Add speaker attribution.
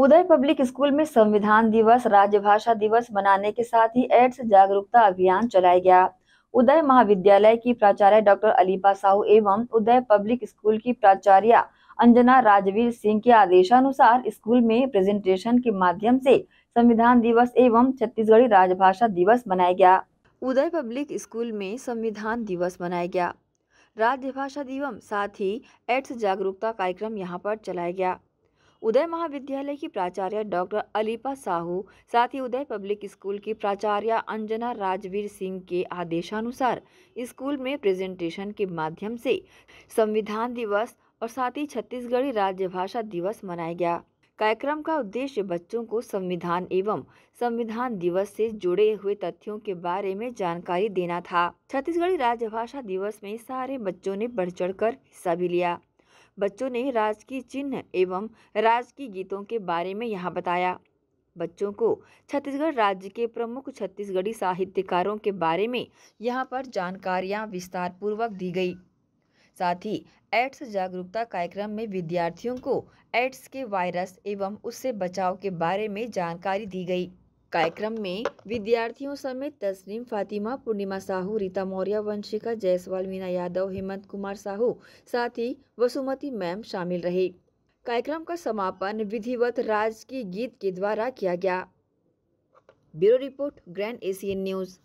Speaker 1: उदय public school में संविधान दिवस भाषा दिवस मनाने के साथ ही एड्स जागरूकता अभियान चलाया गया उदय महाविद्यालय की प्राचार्य डॉक्टर अलीपा साहू एवं उदय पब्लिक स्कूल की प्राचार्य अंजना राजवीर सिंह के आदेशानुसार स्कूल में प्रेजेंटेशन के माध्यम से संविधान दिवस एवं छत्तीसगढ़ी राजभाषा दिवस मनाया गया उदय पब्लिक स्कूल में संविधान दिवस मनाया गया राज्य भाषा दिवस साथ ही एड्स जागरूकता कार्यक्रम यहाँ पर चलाया गया उदय महाविद्यालय की प्राचार्य डॉक्टर अलीपा साहू साथ ही उदय पब्लिक स्कूल की प्राचार्य अंजना राजवीर सिंह के आदेशानुसार स्कूल में प्रेजेंटेशन के माध्यम से संविधान दिवस और साथ ही छत्तीसगढ़ी राज्य भाषा दिवस मनाया गया कार्यक्रम का उद्देश्य बच्चों को संविधान एवं संविधान दिवस से जुड़े हुए तथ्यों के बारे में जानकारी देना था छत्तीसगढ़ी राज्यभाषा दिवस में सारे बच्चों ने बढ़ चढ़ हिस्सा भी लिया बच्चों ने राजकीय चिन्ह एवं राजकीय गीतों के बारे में यहाँ बताया बच्चों को छत्तीसगढ़ राज्य के प्रमुख छत्तीसगढ़ी साहित्यकारों के बारे में यहाँ पर जानकारियाँ विस्तारपूर्वक दी गई साथ ही एड्स जागरूकता कार्यक्रम में विद्यार्थियों को एड्स के वायरस एवं उससे बचाव के बारे में जानकारी दी गई कार्यक्रम में विद्यार्थियों समेत तस्लीम फातिमा पूर्णिमा साहू रीता मौर्य वंशिका जायसवाल मीना यादव हेमंत कुमार साहू साथ ही वसुमती मैम शामिल रहे कार्यक्रम का समापन विधिवत राजकीय गीत के द्वारा किया गया bureau report Grand Asian news